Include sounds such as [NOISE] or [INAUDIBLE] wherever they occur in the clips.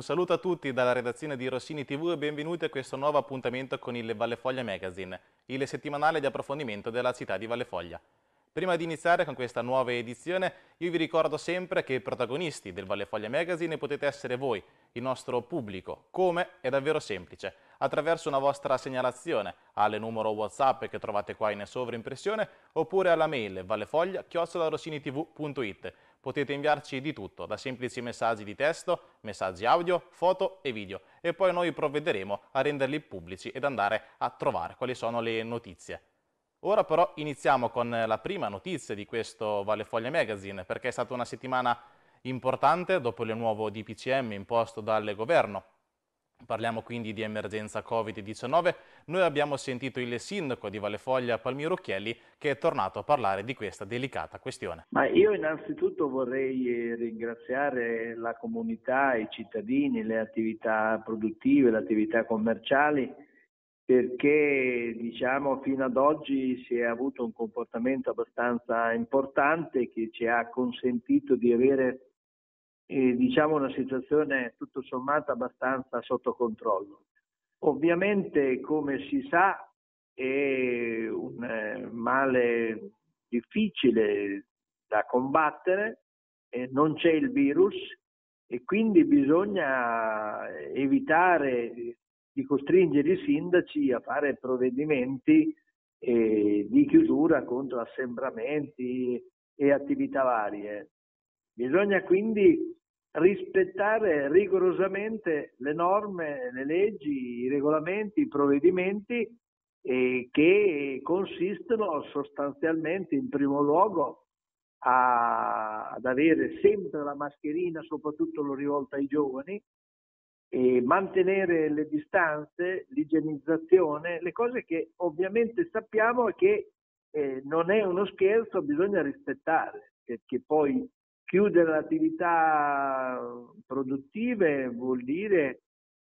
Un saluto a tutti dalla redazione di Rossini TV e benvenuti a questo nuovo appuntamento con il Vallefoglia Magazine, il settimanale di approfondimento della città di Vallefoglia. Prima di iniziare con questa nuova edizione, io vi ricordo sempre che i protagonisti del Vallefoglia Magazine potete essere voi, il nostro pubblico. Come? È davvero semplice. Attraverso una vostra segnalazione al numero WhatsApp che trovate qua in sovrimpressione oppure alla mail vallefoglia-rossinitv.it Potete inviarci di tutto, da semplici messaggi di testo, messaggi audio, foto e video e poi noi provvederemo a renderli pubblici ed andare a trovare quali sono le notizie. Ora però iniziamo con la prima notizia di questo Vallefoglia Magazine perché è stata una settimana importante dopo il nuovo DPCM imposto dal governo Parliamo quindi di emergenza Covid-19. Noi abbiamo sentito il sindaco di Vallefoglia Palmiro Chielli che è tornato a parlare di questa delicata questione. Ma io innanzitutto vorrei eh, ringraziare la comunità, i cittadini, le attività produttive, le attività commerciali perché diciamo fino ad oggi si è avuto un comportamento abbastanza importante che ci ha consentito di avere eh, diciamo una situazione tutto sommato abbastanza sotto controllo. Ovviamente, come si sa, è un eh, male difficile da combattere, eh, non c'è il virus e quindi bisogna evitare di costringere i sindaci a fare provvedimenti eh, di chiusura contro assembramenti e attività varie. Bisogna quindi rispettare rigorosamente le norme, le leggi, i regolamenti, i provvedimenti eh, che consistono sostanzialmente in primo luogo a, ad avere sempre la mascherina, soprattutto lo rivolta ai giovani, e mantenere le distanze, l'igienizzazione, le cose che ovviamente sappiamo che eh, non è uno scherzo, bisogna rispettare, perché poi Chiudere le attività produttive vuol dire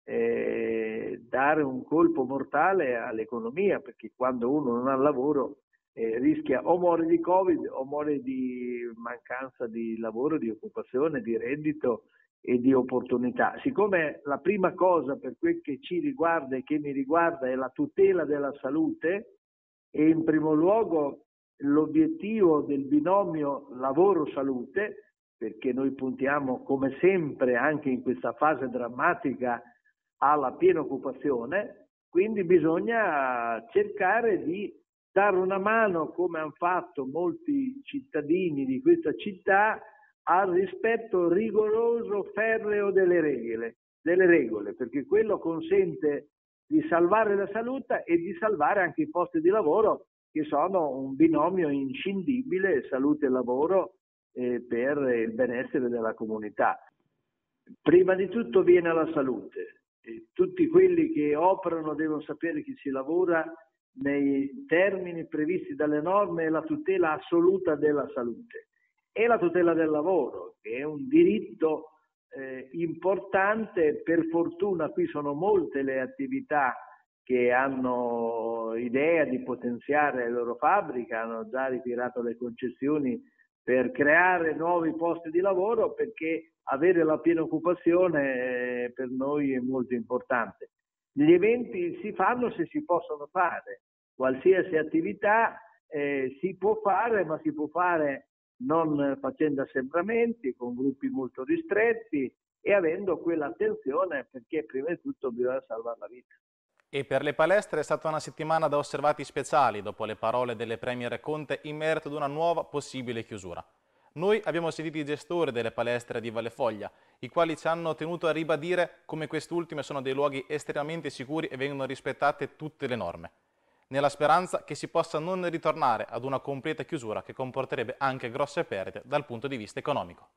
eh, dare un colpo mortale all'economia, perché quando uno non ha lavoro eh, rischia o muore di Covid o muore di mancanza di lavoro, di occupazione, di reddito e di opportunità. Siccome la prima cosa per quel che ci riguarda e che mi riguarda è la tutela della salute e in primo luogo l'obiettivo del binomio lavoro-salute, perché noi puntiamo come sempre anche in questa fase drammatica alla piena occupazione, quindi bisogna cercare di dare una mano, come hanno fatto molti cittadini di questa città, al rispetto rigoroso, ferreo delle regole, delle regole perché quello consente di salvare la salute e di salvare anche i posti di lavoro, che sono un binomio inscindibile, salute e lavoro, eh, per il benessere della comunità. Prima di tutto viene la salute. E tutti quelli che operano devono sapere che si lavora nei termini previsti dalle norme e la tutela assoluta della salute e la tutela del lavoro, che è un diritto eh, importante. Per fortuna qui sono molte le attività che hanno idea di potenziare la loro fabbrica, hanno già ritirato le concessioni per creare nuovi posti di lavoro perché avere la piena occupazione eh, per noi è molto importante. Gli eventi si fanno se si possono fare, qualsiasi attività eh, si può fare, ma si può fare non facendo assembramenti, con gruppi molto ristretti e avendo quell'attenzione perché prima di tutto bisogna salvare la vita. E per le palestre è stata una settimana da osservati speciali dopo le parole delle Premier Conte in merito ad una nuova possibile chiusura. Noi abbiamo sentito i gestori delle palestre di Valle Foglia, i quali ci hanno tenuto a ribadire come quest'ultime sono dei luoghi estremamente sicuri e vengono rispettate tutte le norme, nella speranza che si possa non ritornare ad una completa chiusura che comporterebbe anche grosse perdite dal punto di vista economico.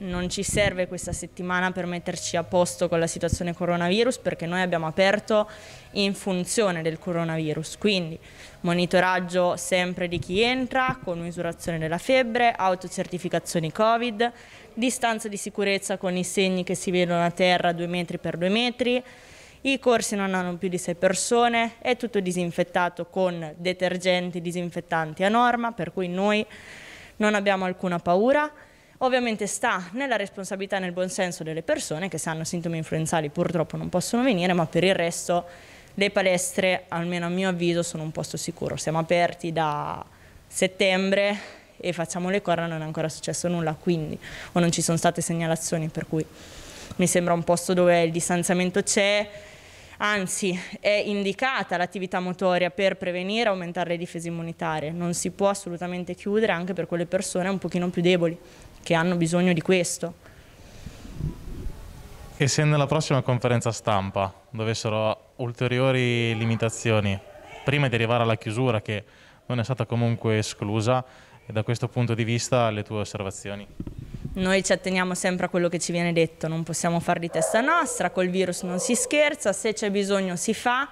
Non ci serve questa settimana per metterci a posto con la situazione coronavirus perché noi abbiamo aperto in funzione del coronavirus, quindi monitoraggio sempre di chi entra con misurazione della febbre, autocertificazioni Covid, distanza di sicurezza con i segni che si vedono a terra 2 metri per 2 metri, i corsi non hanno più di 6 persone, è tutto disinfettato con detergenti disinfettanti a norma, per cui noi non abbiamo alcuna paura. Ovviamente sta nella responsabilità nel buon senso delle persone che se hanno sintomi influenzali purtroppo non possono venire, ma per il resto le palestre, almeno a mio avviso, sono un posto sicuro. Siamo aperti da settembre e facciamo le corna, non è ancora successo nulla, quindi o non ci sono state segnalazioni, per cui mi sembra un posto dove il distanziamento c'è, anzi è indicata l'attività motoria per prevenire e aumentare le difese immunitarie, non si può assolutamente chiudere anche per quelle persone un pochino più deboli, che hanno bisogno di questo. E se nella prossima conferenza stampa dovessero ulteriori limitazioni, prima di arrivare alla chiusura che non è stata comunque esclusa, e da questo punto di vista le tue osservazioni? Noi ci atteniamo sempre a quello che ci viene detto, non possiamo far di testa nostra, col virus non si scherza, se c'è bisogno si fa,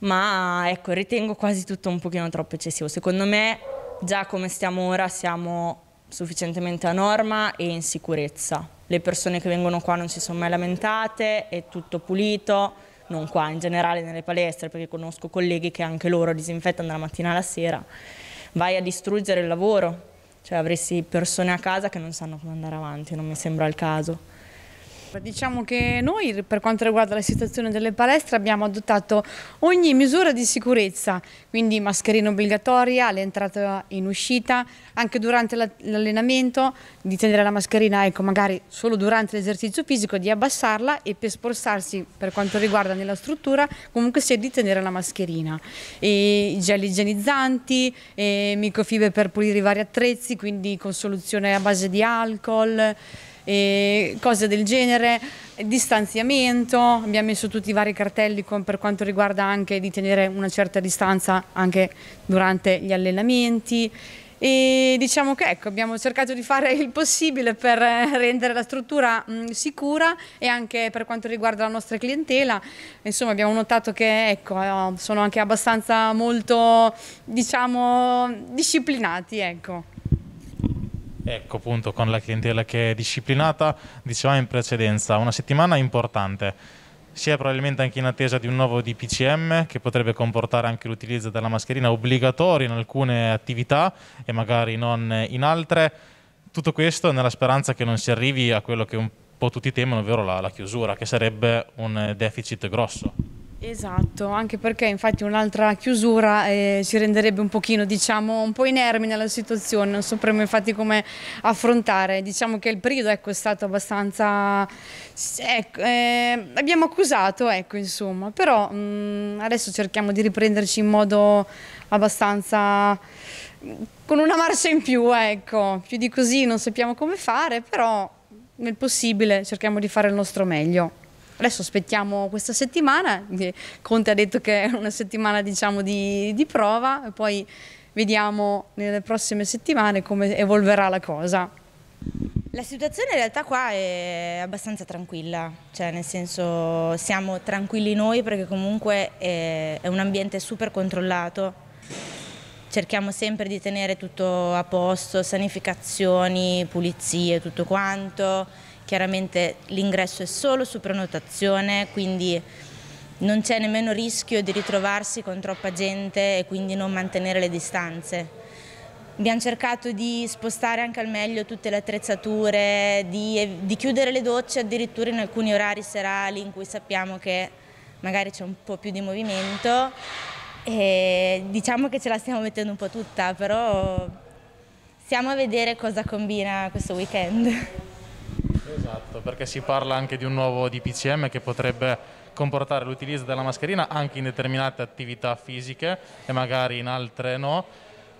ma ecco, ritengo quasi tutto un pochino troppo eccessivo. Secondo me, già come stiamo ora, siamo sufficientemente a norma e in sicurezza. Le persone che vengono qua non si sono mai lamentate, è tutto pulito, non qua, in generale nelle palestre, perché conosco colleghi che anche loro disinfettano dalla mattina alla sera. Vai a distruggere il lavoro, cioè avresti persone a casa che non sanno come andare avanti, non mi sembra il caso. Diciamo che noi per quanto riguarda la situazione delle palestre abbiamo adottato ogni misura di sicurezza, quindi mascherina obbligatoria all'entrata in uscita, anche durante l'allenamento di tenere la mascherina, ecco magari solo durante l'esercizio fisico di abbassarla e per spostarsi per quanto riguarda nella struttura comunque sia di tenere la mascherina. E gel igienizzanti, microfibre per pulire i vari attrezzi, quindi con soluzione a base di alcol, e cose del genere, distanziamento, abbiamo messo tutti i vari cartelli con, per quanto riguarda anche di tenere una certa distanza anche durante gli allenamenti e diciamo che ecco, abbiamo cercato di fare il possibile per eh, rendere la struttura mh, mm, sicura e anche per quanto riguarda la nostra clientela insomma abbiamo notato che ecco, eh, sono anche abbastanza molto diciamo disciplinati ecco. Ecco appunto con la clientela che è disciplinata, dicevamo in precedenza, una settimana importante. Si è probabilmente anche in attesa di un nuovo DPCM che potrebbe comportare anche l'utilizzo della mascherina obbligatoria in alcune attività e magari non in altre. Tutto questo nella speranza che non si arrivi a quello che un po' tutti temono, ovvero la, la chiusura, che sarebbe un deficit grosso. Esatto, anche perché infatti un'altra chiusura eh, ci renderebbe un pochino, diciamo, un po' inermi nella situazione, non sapremo infatti come affrontare. Diciamo che il periodo ecco, è stato abbastanza... Ecco, eh, abbiamo accusato, ecco, insomma, però mh, mm, adesso cerchiamo di riprenderci in modo abbastanza... con una marcia in più, ecco. Più di così non sappiamo come fare, però nel possibile cerchiamo di fare il nostro meglio. Adesso aspettiamo questa settimana, eh, Conte ha detto che è una settimana diciamo, di, di prova e poi vediamo nelle prossime settimane come evolverà la cosa. La situazione in realtà qua è abbastanza tranquilla, cioè nel senso siamo tranquilli noi perché comunque è, è un ambiente super controllato, cerchiamo sempre di tenere tutto a posto, sanificazioni, pulizie, tutto quanto chiaramente l'ingresso è solo su prenotazione, quindi non c'è nemmeno rischio di ritrovarsi con troppa gente e quindi non mantenere le distanze. Abbiamo cercato di spostare anche al meglio tutte le attrezzature, di, di chiudere le docce addirittura in alcuni orari serali in cui sappiamo che magari c'è un po' più di movimento e diciamo che ce la stiamo mettendo un po' tutta, però stiamo a vedere cosa combina questo weekend. Esatto, perché si parla anche di un nuovo DPCM che potrebbe comportare l'utilizzo della mascherina anche in determinate attività fisiche e magari in altre no.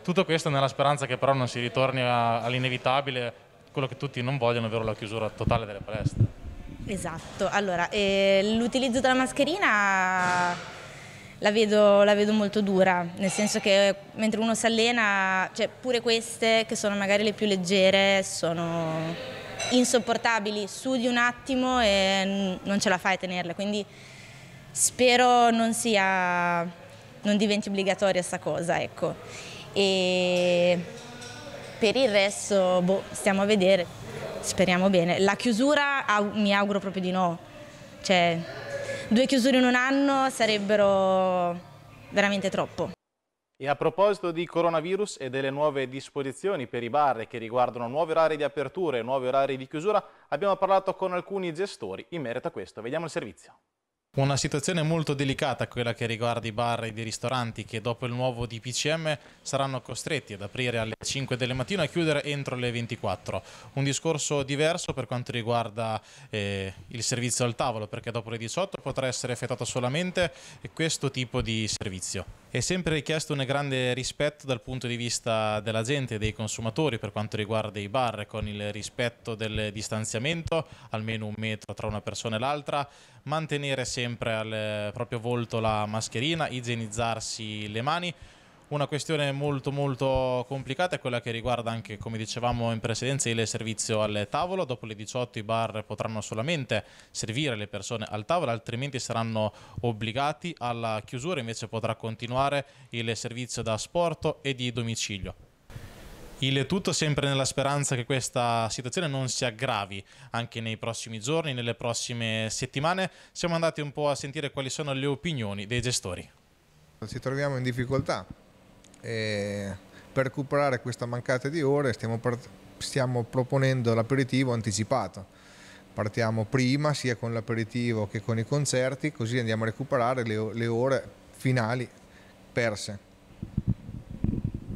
Tutto questo nella speranza che però non si ritorni all'inevitabile, quello che tutti non vogliono, ovvero la chiusura totale delle palestre. Esatto, allora eh, l'utilizzo della mascherina la vedo, la vedo, molto dura, nel senso che mentre uno si allena, cioè pure queste che sono magari le più leggere sono insopportabili su di un attimo e non ce la fai a tenerle, quindi spero non, sia, non diventi obbligatoria sta cosa, ecco. E per il resto, boh, stiamo a vedere, speriamo bene. La chiusura mi auguro proprio di no, cioè due chiusure in un anno sarebbero veramente troppo. E a proposito di coronavirus e delle nuove disposizioni per i bar che riguardano nuovi orari di apertura e nuovi orari di chiusura, abbiamo parlato con alcuni gestori in merito a questo. Vediamo il servizio. Una situazione molto delicata quella che riguarda i bar e i ristoranti che dopo il nuovo DPCM saranno costretti ad aprire alle 5 del mattino e chiudere entro le 24. Un discorso diverso per quanto riguarda eh, il servizio al tavolo perché dopo le 18 potrà essere effettuato solamente questo tipo di servizio è sempre richiesto un grande rispetto dal punto di vista della gente, dei consumatori per quanto riguarda i bar, con il rispetto del distanziamento, almeno un metro tra una persona e l'altra, mantenere sempre al proprio volto la mascherina, igienizzarsi le mani. Una questione molto molto complicata è quella che riguarda anche, come dicevamo in precedenza, il servizio al tavolo. Dopo le 18 i bar potranno solamente servire le persone al tavolo, altrimenti saranno obbligati alla chiusura, invece potrà continuare il servizio da sporto e di domicilio. Il tutto sempre nella speranza che questa situazione non si aggravi anche nei prossimi giorni, nelle prossime settimane. Siamo andati un po' a sentire quali sono le opinioni dei gestori. Ci troviamo in difficoltà e per recuperare questa mancata di ore stiamo, stiamo proponendo l'aperitivo anticipato. Partiamo prima sia con l'aperitivo che con i concerti, così andiamo a recuperare le, le ore finali perse.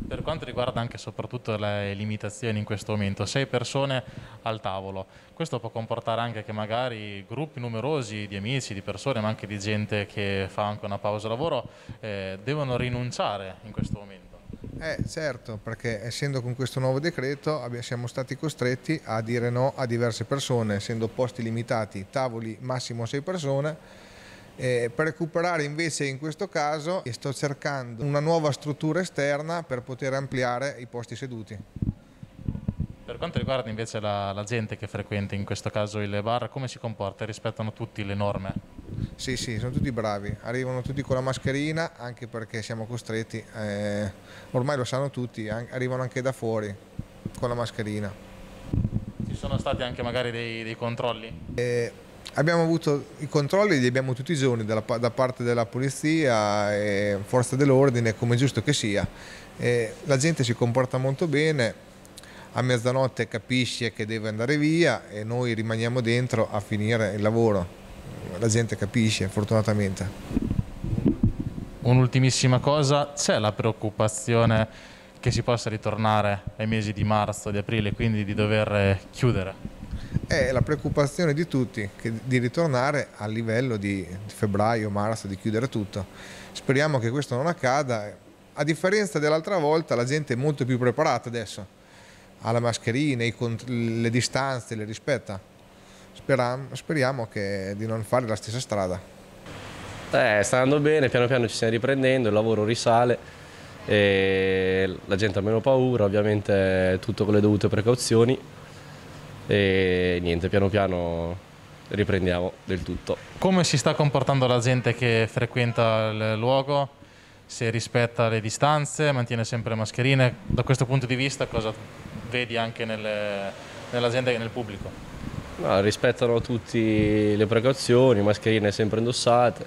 Per quanto riguarda anche e soprattutto le limitazioni in questo momento, sei persone al tavolo, questo può comportare anche che magari gruppi numerosi di amici, di persone, ma anche di gente che fa anche una pausa lavoro, eh, devono rinunciare in questo momento. Eh, certo, perché essendo con questo nuovo decreto siamo stati costretti a dire no a diverse persone, essendo posti limitati, tavoli massimo 6 persone eh, per recuperare invece in questo caso sto cercando una nuova struttura esterna per poter ampliare i posti seduti. Per quanto riguarda invece la, la gente che frequenta in questo caso il bar, come si comporta? Rispettano tutti le norme? Sì, sì, sono tutti bravi, arrivano tutti con la mascherina anche perché siamo costretti, eh, ormai lo sanno tutti, arrivano anche da fuori con la mascherina. Ci sono stati anche magari dei, dei controlli? Eh, abbiamo avuto i controlli, li abbiamo tutti i giorni dalla, da parte della polizia e forza dell'ordine, come giusto che sia. E la gente si comporta molto bene, a mezzanotte capisce che deve andare via e noi rimaniamo dentro a finire il lavoro. La gente capisce, fortunatamente. Un'ultimissima cosa, c'è la preoccupazione che si possa ritornare ai mesi di marzo, di aprile, quindi di dover chiudere? è la preoccupazione di tutti di ritornare al livello di febbraio, marzo, di chiudere tutto. Speriamo che questo non accada. A differenza dell'altra volta la gente è molto più preparata adesso, ha le mascherine, le distanze, le rispetta. Speriamo, che, di non fare la stessa strada. Eh, sta andando bene, piano piano ci stiamo riprendendo, il lavoro risale la gente ha meno paura, ovviamente tutto con le dovute precauzioni e niente, piano piano riprendiamo del tutto. Come si sta comportando la gente che frequenta il luogo? Se rispetta le distanze, mantiene sempre le mascherine? Da questo punto di vista cosa vedi anche nelle, nella e nel pubblico? No, rispettano tutte le precauzioni, mascherine sempre indossate,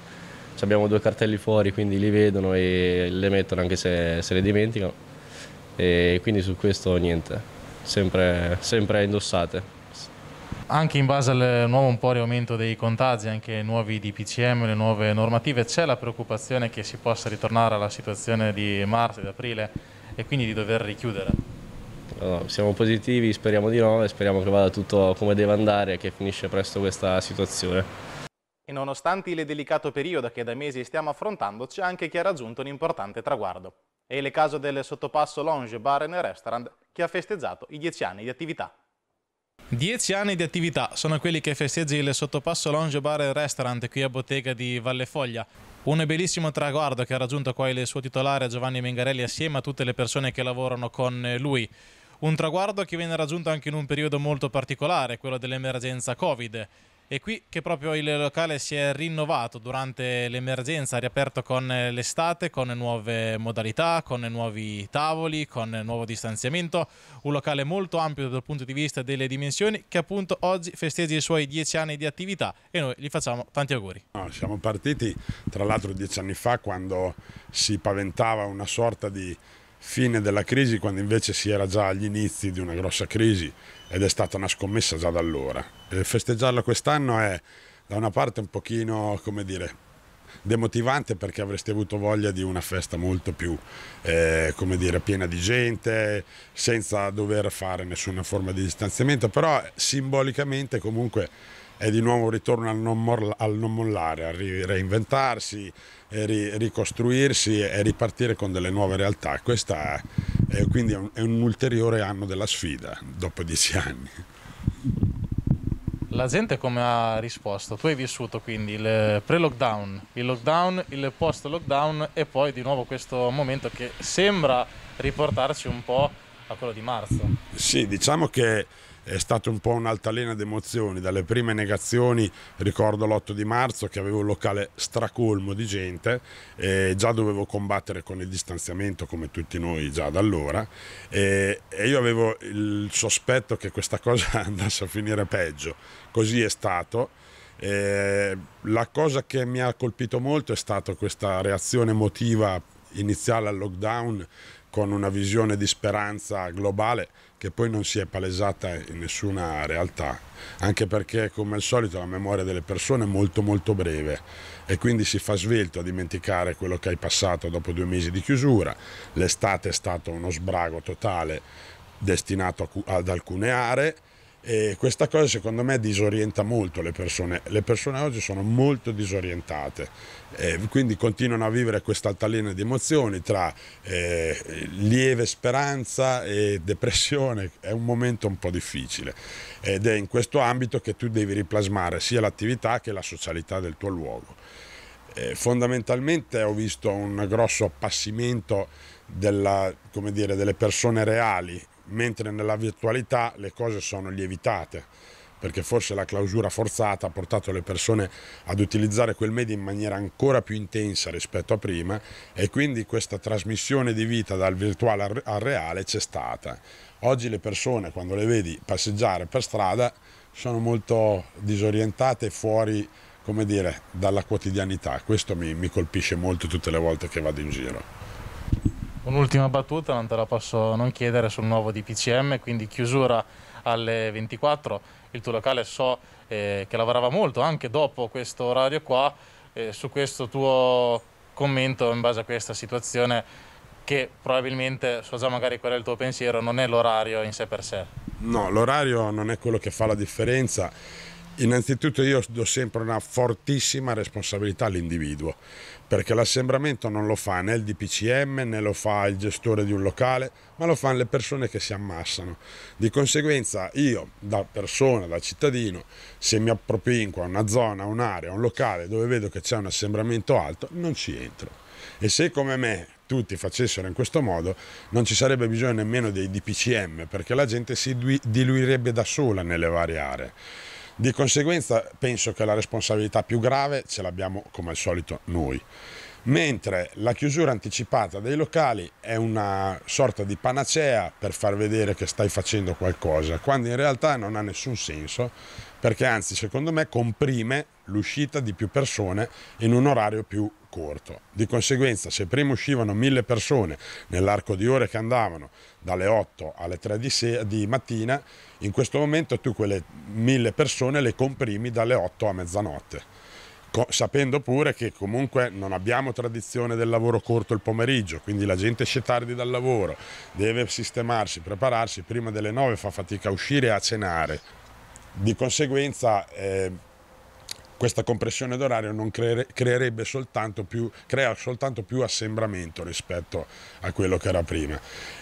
Ci abbiamo due cartelli fuori quindi li vedono e le mettono anche se, se le dimenticano e quindi su questo niente sempre, sempre indossate. Anche in base al nuovo un po' riaumento dei contagi, anche nuovi DPCM, le nuove normative, c'è la preoccupazione che si possa ritornare alla situazione di marzo ed aprile e quindi di dover richiudere? No, siamo positivi, speriamo di no e speriamo che vada tutto come deve andare e che finisce presto questa situazione. E nonostante il delicato periodo che da mesi stiamo affrontando, c'è anche chi ha raggiunto un importante traguardo. E le case del sottopasso Longe Bar and Restaurant che ha festeggiato i dieci anni di attività. Dieci anni di attività sono quelli che festeggi il sottopasso Longe Bar and Restaurant qui a Bottega di Valle Foglia. Un bellissimo traguardo che ha raggiunto qua il suo titolare Giovanni Mengarelli assieme a tutte le persone che lavorano con lui. Un traguardo che viene raggiunto anche in un periodo molto particolare, quello dell'emergenza Covid. E qui che proprio il locale si è rinnovato durante l'emergenza, ha riaperto con l'estate, con nuove modalità, con nuovi tavoli, con nuovo distanziamento. Un locale molto ampio dal punto di vista delle dimensioni che appunto oggi festeggia i suoi dieci anni di attività e noi gli facciamo tanti auguri. No, siamo partiti tra l'altro dieci anni fa quando si paventava una sorta di fine della crisi, quando invece si era già agli inizi di una grossa crisi ed è stata una scommessa già da allora. E eh, festeggiarla quest'anno è da una parte un pochino, come dire, demotivante perché avreste avuto voglia di una festa molto più, eh, come dire, piena di gente, senza dover fare nessuna forma di distanziamento, però simbolicamente comunque è di nuovo un ritorno al non, morla, al non mollare, a ri, reinventarsi, ri, ricostruirsi e ripartire con delle nuove realtà. Questa è, quindi un, è un ulteriore anno della sfida dopo dieci anni. La gente come ha risposto? Tu hai vissuto quindi il pre-lockdown, il lockdown, il post-lockdown e poi di nuovo questo momento che sembra riportarci un po' a quello di marzo. Sì, diciamo che è stata un po' un'altalena di emozioni, dalle prime negazioni ricordo l'8 di marzo che avevo un locale stracolmo di gente e già dovevo combattere con il distanziamento come tutti noi già da allora e, e io avevo il sospetto che questa cosa [LAUGHS] andasse a finire peggio, così è stato. E la cosa che mi ha colpito molto è stata questa reazione emotiva iniziale al lockdown con una visione di speranza globale che poi non si è palesata in nessuna realtà, anche perché come al solito la memoria delle persone è molto molto breve e quindi si fa svelto a dimenticare quello che hai passato dopo due mesi di chiusura, l'estate è stato uno sbrago totale destinato ad alcune aree, e questa cosa secondo me disorienta molto le persone. Le persone oggi sono molto disorientate, eh, quindi continuano a vivere questa altalena di emozioni tra eh, lieve speranza e [LAUGHS] depressione. È un momento un po' difficile ed è in questo ambito che tu devi riplasmare sia l'attività che la socialità del tuo luogo. Eh, fondamentalmente ho visto un grosso appassimento della, dire, delle persone reali mentre nella virtualità le cose sono lievitate, perché forse la clausura forzata ha portato le persone ad utilizzare quel media in maniera ancora più intensa rispetto a prima e quindi questa trasmissione di vita dal virtuale al reale c'è stata. Oggi le persone quando le vedi passeggiare per strada sono molto disorientate fuori come dire, dalla quotidianità. Questo mi, mi colpisce molto tutte le volte che vado in giro. Un'ultima battuta, non te la posso non chiedere sul nuovo DPCM, quindi chiusura alle 24. Il tuo locale so eh, che lavorava molto anche dopo questo orario qua. Eh, su questo tuo commento in base a questa situazione che probabilmente, so già magari qual è il tuo pensiero, non è l'orario in sé per sé. No, l'orario non è quello che fa la differenza Innanzitutto io do sempre una fortissima responsabilità all'individuo, perché l'assembramento non lo fa né il DPCM né lo fa il gestore di un locale, ma lo fanno le persone che si ammassano. Di conseguenza io da persona, da cittadino, se mi appropinco a una zona, un'area, un locale dove vedo che c'è un assembramento alto, non ci entro. E se come me tutti facessero in questo modo non ci sarebbe bisogno nemmeno dei DPCM perché la gente si diluirebbe da sola nelle varie aree. Di conseguenza penso che la responsabilità più grave ce l'abbiamo come al solito noi, mentre la chiusura anticipata dei locali è una sorta di panacea per far vedere che stai facendo qualcosa, quando in realtà non ha nessun senso, perché anzi secondo me comprime l'uscita di più persone in un orario più corto. Di conseguenza se prima uscivano mille persone nell'arco di ore che andavano, dalle 8 alle 3 di, di mattina, in questo momento tu quelle mille persone le comprimi dalle 8 a mezzanotte sapendo pure che comunque non abbiamo tradizione del lavoro corto il pomeriggio, quindi la gente esce tardi dal lavoro, deve sistemarsi, prepararsi, prima delle 9 fa fatica a uscire e a cenare. Di conseguenza eh, questa compressione d'orario creere, creerebbe soltanto più, crea soltanto più assembramento rispetto a quello che era prima.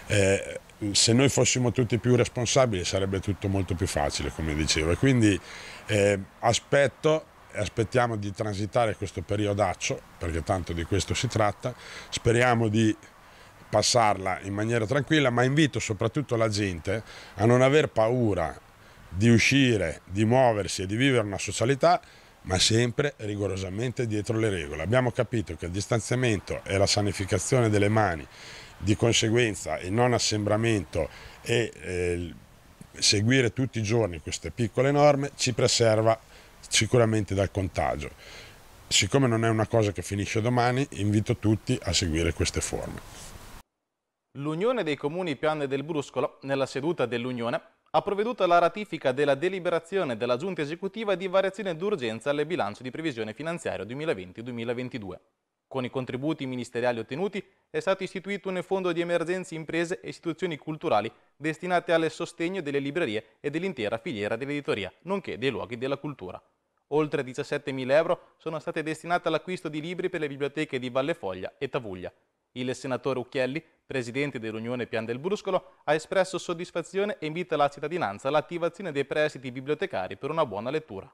Eh, se noi fossimo tutti più responsabili sarebbe tutto molto più facile, come dicevo. E quindi eh, aspetto aspettiamo di transitare questo periodaccio, perché tanto di questo si tratta, speriamo di passarla in maniera tranquilla, ma invito soprattutto la gente a non aver paura di uscire, di muoversi e di vivere una socialità ma sempre rigorosamente dietro le regole. Abbiamo capito che il distanziamento e la sanificazione delle mani, di conseguenza il non assembramento e eh, seguire tutti i giorni queste piccole norme ci preserva sicuramente dal contagio. Siccome non è una cosa che finisce domani, invito tutti a seguire queste forme. L'Unione dei Comuni Pianne del Bruscolo, nella seduta dell'Unione, ha provveduto alla ratifica della deliberazione della Giunta esecutiva di variazione d'urgenza alle bilanci di previsione finanziaria 2020-2022. Con i contributi ministeriali ottenuti è stato istituito un fondo di emergenze imprese e istituzioni culturali destinate al sostegno delle librerie e dell'intera filiera dell'editoria, nonché dei luoghi della cultura. Oltre 17.000 euro sono state destinate all'acquisto di libri per le biblioteche di Valle Foglia e Tavuglia. Il senatore Ucchielli, presidente dell'Unione Pian del Bruscolo, ha espresso soddisfazione e invita la cittadinanza all'attivazione dei prestiti bibliotecari per una buona lettura.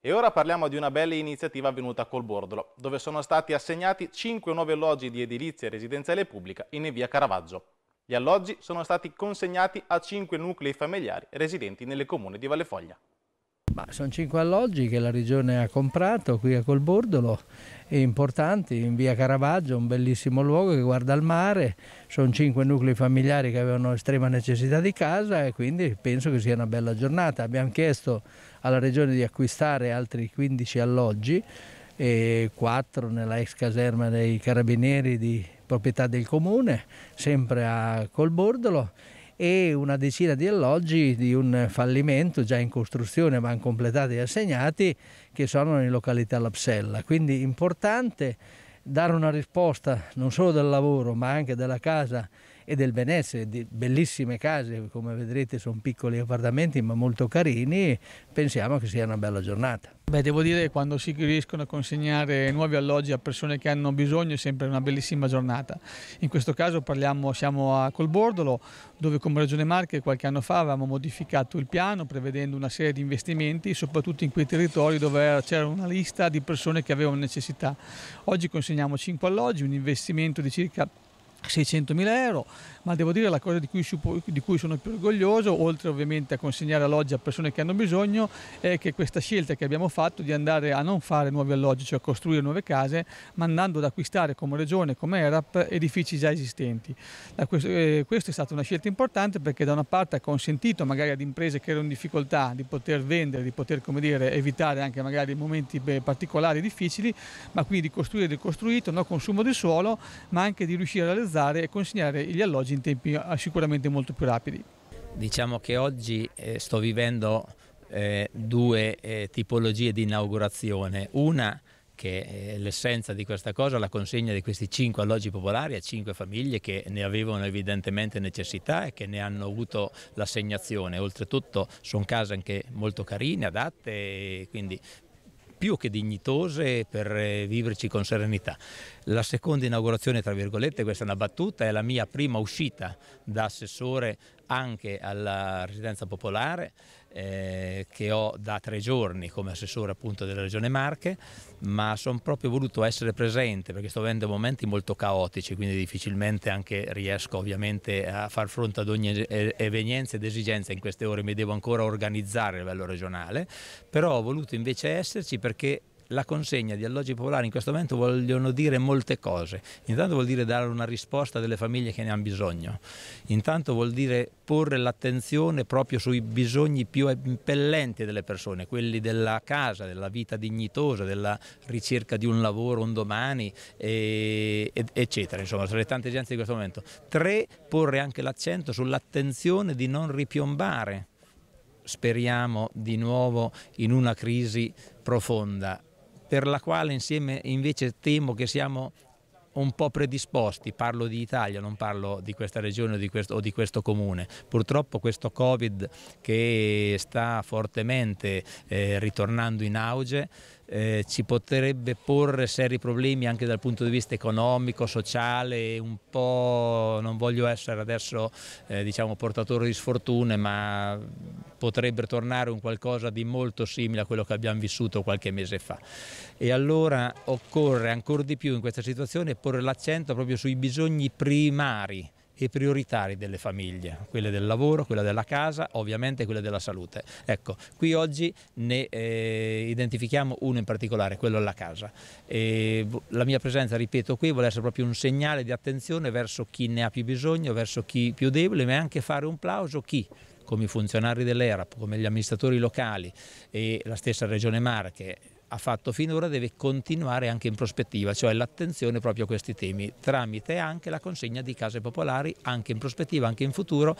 E ora parliamo di una bella iniziativa avvenuta a Colbordolo, dove sono stati assegnati 5 nuovi alloggi di edilizia residenziale pubblica in via Caravaggio. Gli alloggi sono stati consegnati a 5 nuclei familiari residenti nelle comune di Vallefoglia sono cinque alloggi che la Regione ha comprato qui a Colbordolo, importanti, in via Caravaggio, un bellissimo luogo che guarda al mare, sono cinque nuclei familiari che avevano estrema necessità di casa e quindi penso che sia una bella giornata. Abbiamo chiesto alla Regione di acquistare altri 15 alloggi, e 4 nella ex caserma dei Carabinieri di proprietà del Comune, sempre a Colbordolo e una decina di alloggi di un fallimento già in costruzione ma incompletati e assegnati che sono in località Lapsella. Quindi importante dare una risposta non solo del lavoro ma anche della casa e del Benessere, di bellissime case, come vedrete sono piccoli appartamenti ma molto carini, pensiamo che sia una bella giornata. Beh, devo dire che quando si riescono a consegnare nuovi alloggi a persone che hanno bisogno è sempre una bellissima giornata. In questo caso parliamo, siamo a Colbordolo, dove come Regione Marche qualche anno fa avevamo modificato il piano prevedendo una serie di investimenti, soprattutto in quei territori dove c'era una lista di persone che avevano necessità. Oggi consegniamo 5 alloggi, un investimento di circa 600.000 euro, ma devo dire la cosa di cui, di cui, sono più orgoglioso, oltre ovviamente a consegnare alloggi a persone che hanno bisogno, è che questa scelta che abbiamo fatto di andare a non fare nuovi alloggi, cioè costruire nuove case, ma andando ad acquistare come regione, come ERAP, edifici già esistenti. Questo, eh, questa è stata una scelta importante perché da una parte ha consentito magari ad imprese che erano in difficoltà di poter vendere, di poter dire, evitare anche magari momenti beh, particolari difficili, ma quindi di costruire e costruito, no consumo di suolo, ma anche di riuscire a realizzare valorizzare e consegnare gli alloggi in tempi eh, sicuramente molto più rapidi. Diciamo che oggi eh, sto vivendo eh, due eh, tipologie di inaugurazione, una che è eh, l'essenza di questa cosa, la consegna di questi cinque alloggi popolari a cinque famiglie che ne avevano evidentemente necessità e che ne hanno avuto l'assegnazione. Oltretutto sono case anche molto carine, adatte, quindi più che dignitose per eh, viverci con serenità. La seconda inaugurazione, tra virgolette, questa è una battuta, è la mia prima uscita da assessore anche alla residenza popolare eh, che ho da tre giorni come assessore appunto della Regione Marche, ma sono proprio voluto essere presente perché sto avendo momenti molto caotici, quindi difficilmente anche riesco ovviamente a far fronte ad ogni evenienza ed esigenza in queste ore, mi devo ancora organizzare a livello regionale, però ho voluto invece esserci perché la consegna di alloggi popolari in questo momento vogliono dire molte cose. Intanto vuol dire dare una risposta delle famiglie che ne hanno bisogno. Intanto vuol dire porre l'attenzione proprio sui bisogni più impellenti delle persone, quelli della casa, della vita dignitosa, della ricerca di un lavoro un domani, e, e, eccetera. Insomma, tra le tante esigenze di questo momento. Tre, porre anche l'accento sull'attenzione di non ripiombare speriamo di nuovo in una crisi profonda per la quale insieme invece temo che siamo un po' predisposti, parlo di Italia, non parlo di questa regione o di questo, o di questo comune. Purtroppo questo Covid che sta fortemente eh, ritornando in auge eh, ci potrebbe porre seri problemi anche dal punto di vista economico, sociale, un po' non voglio essere adesso eh, diciamo portatore di sfortune, ma potrebbe tornare un qualcosa di molto simile a quello che abbiamo vissuto qualche mese fa. E allora occorre ancora di più in questa situazione porre l'accento proprio sui bisogni primari e prioritari delle famiglie, quelle del lavoro, quella della casa, ovviamente quelle della salute. Ecco, qui oggi ne eh, identifichiamo uno in particolare, quello della casa. E la mia presenza, ripeto, qui vuole essere proprio un segnale di attenzione verso chi ne ha più bisogno, verso chi più debole, ma anche fare un plauso a chi come i funzionari dell'ERAP, come gli amministratori locali e la stessa Regione Marche ha fatto finora deve continuare anche in prospettiva, cioè l'attenzione proprio a questi temi, tramite anche la consegna di case popolari, anche in prospettiva, anche in futuro,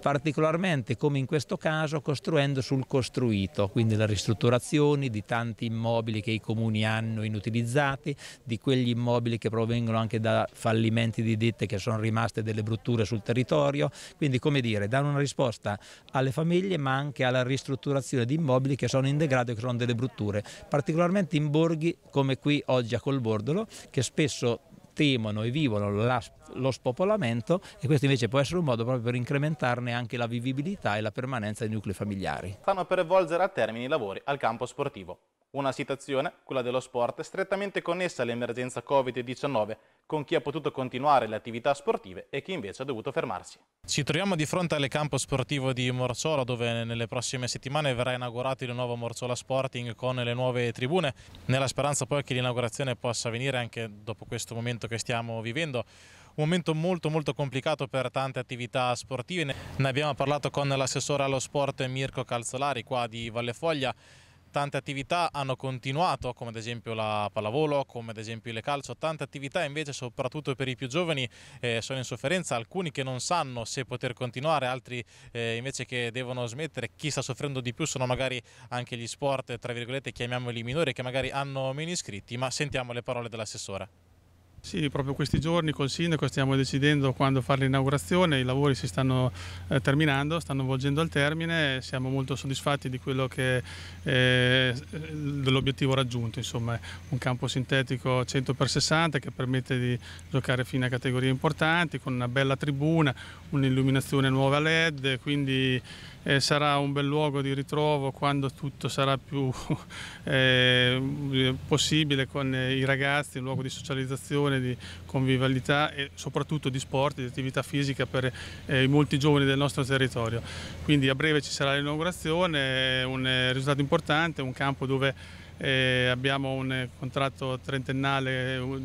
particolarmente come in questo caso costruendo sul costruito, quindi la ristrutturazione di tanti immobili che i comuni hanno inutilizzati, di quegli immobili che provengono anche da fallimenti di ditte che sono rimaste delle brutture sul territorio, quindi come dire, dare una risposta alle famiglie ma anche alla ristrutturazione di immobili che sono in degrado e che sono delle brutture. Part particolarmente in borghi come qui oggi a Colbordolo, che spesso temono e vivono la, lo spopolamento e questo invece può essere un modo proprio per incrementarne anche la vivibilità e la permanenza dei nuclei familiari. Stanno per volgere a termine i lavori al campo sportivo. Una situazione, quella dello sport, strettamente connessa all'emergenza Covid-19, con chi ha potuto continuare le attività sportive e chi invece ha dovuto fermarsi. Ci troviamo di fronte al campo sportivo di Morzola dove nelle prossime settimane verrà inaugurato il nuovo Morzola Sporting con le nuove tribune, nella speranza poi che l'inaugurazione possa avvenire anche dopo questo momento che stiamo vivendo. Un momento molto molto complicato per tante attività sportive, ne abbiamo parlato con l'assessore allo sport Mirko Calzolari qua di Valle Foglia tante attività hanno continuato, come ad esempio la pallavolo, come ad esempio le calcio, tante attività invece soprattutto per i più giovani eh, sono in sofferenza, alcuni che non sanno se poter continuare, altri eh, invece che devono smettere, chi sta soffrendo di più sono magari anche gli sport, tra virgolette chiamiamoli minori, che magari hanno meno iscritti, ma sentiamo le parole dell'assessore. Sì, proprio questi giorni col sindaco stiamo decidendo quando fare l'inaugurazione, i lavori si stanno eh, terminando, stanno volgendo al termine, siamo molto soddisfatti di quello che eh, eh dell'obiettivo raggiunto, insomma, un campo sintetico 100x60 che permette di giocare fino a categorie importanti con una bella tribuna, un'illuminazione nuova LED, quindi eh, sarà un bel luogo di ritrovo quando tutto sarà più [LAUGHS] eh, possibile con i ragazzi, un luogo di socializzazione generazione di convivialità e soprattutto di sport, di attività fisica per eh, molti giovani del nostro territorio. Quindi a breve ci sarà l'inaugurazione, un eh, risultato importante, un campo dove eh, abbiamo un eh, contratto trentennale eh,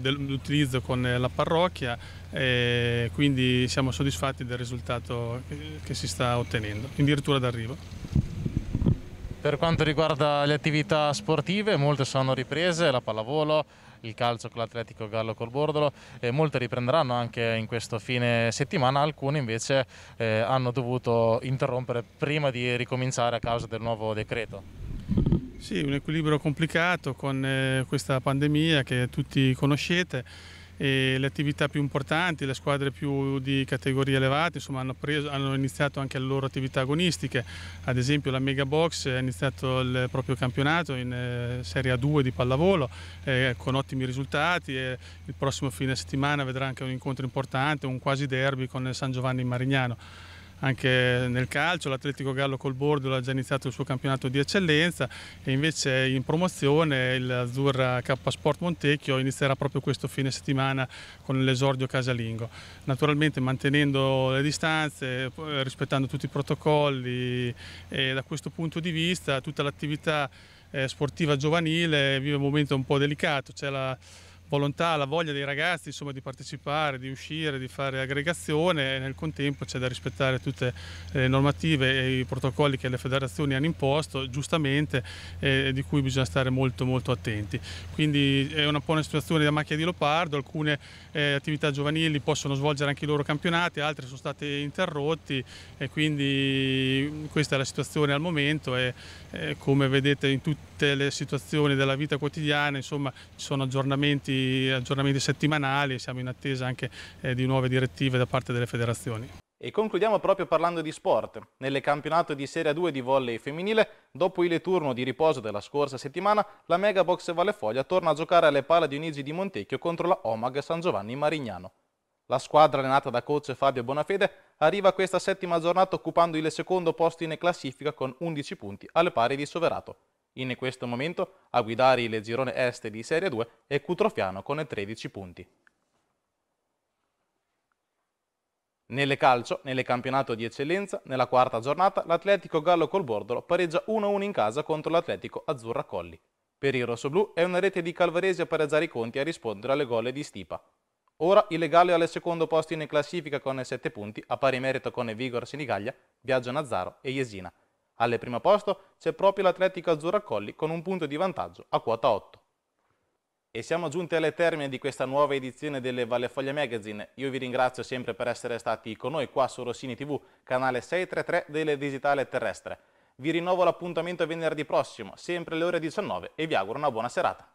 dell'utilizzo con la parrocchia e quindi siamo soddisfatti del risultato che si sta ottenendo, addirittura d'arrivo. Per quanto riguarda le attività sportive, molte sono riprese, la pallavolo, il calcio con l'Atletico Gallo col Bordolo. Eh, molte riprenderanno anche in questo fine settimana, alcune invece eh, hanno dovuto interrompere prima di ricominciare a causa del nuovo decreto. Sì, un equilibrio complicato con eh, questa pandemia che tutti conoscete le attività più importanti, le squadre più di categorie elevate insomma, hanno, preso, hanno, iniziato anche le loro attività agonistiche, ad esempio la Mega Box ha iniziato il proprio campionato in eh, Serie A2 di pallavolo eh, con ottimi risultati e il prossimo fine settimana vedrà anche un incontro importante, un quasi derby con San Giovanni Marignano anche nel calcio, l'Atletico Gallo col Bordo ha già iniziato il suo campionato di eccellenza e invece in promozione l'Azzurra K Sport Montecchio inizierà proprio questo fine settimana con l'esordio casalingo. Naturalmente mantenendo le distanze, eh, rispettando tutti i protocolli e da questo punto di vista tutta l'attività eh, sportiva giovanile vive un momento un po' delicato, c'è la volontà, la voglia dei ragazzi insomma, di partecipare, di uscire, di fare aggregazione e nel contempo c'è da rispettare tutte le eh, normative e i protocolli che le federazioni hanno imposto giustamente e di cui bisogna stare molto molto attenti. Quindi è una buona situazione da macchia di Lopardo, alcune eh, attività giovanili possono svolgere anche i loro campionati, altre sono state interrotti e quindi questa è la situazione al momento e eh, come vedete in tutte le situazioni della vita quotidiana insomma ci sono aggiornamenti aggiornamenti, settimanali siamo in attesa anche eh, di nuove direttive da parte delle federazioni. E concludiamo proprio parlando di sport. Nelle campionato di Serie 2 di volley femminile, dopo il turno di riposo della scorsa settimana, la Megabox Vallefoglia torna a giocare alle pala di Unisi di Montecchio contro la Omag San Giovanni Marignano. La squadra allenata da coach Fabio Bonafede arriva questa settima giornata occupando il secondo posto in classifica con 11 punti alle pari di Soverato. In questo momento a guidare il girone est di Serie 2 è Cutrofiano con 13 punti. Nelle calcio, nelle campionato di eccellenza, nella quarta giornata, l'Atletico Gallo col Bordolo pareggia 1-1 in casa contro l'Atletico Azzurra Colli. Per il rossoblù è una rete di Calvarese a pareggiare i conti e a rispondere alle gole di Stipa. Ora il Legale è al secondo posto in classifica con 7 punti, a pari merito con Vigor Sinigaglia, Biagio Nazzaro e Jesina. Al primo posto c'è proprio l'Atletico Azzurra Colli con un punto di vantaggio a quota 8. E siamo giunti alle termine di questa nuova edizione delle Vallefoglia Magazine. Io vi ringrazio sempre per essere stati con noi qua su Rossini TV, canale 633 delle Digitale Terrestre. Vi rinnovo l'appuntamento venerdì prossimo, sempre alle ore 19 e vi auguro una buona serata.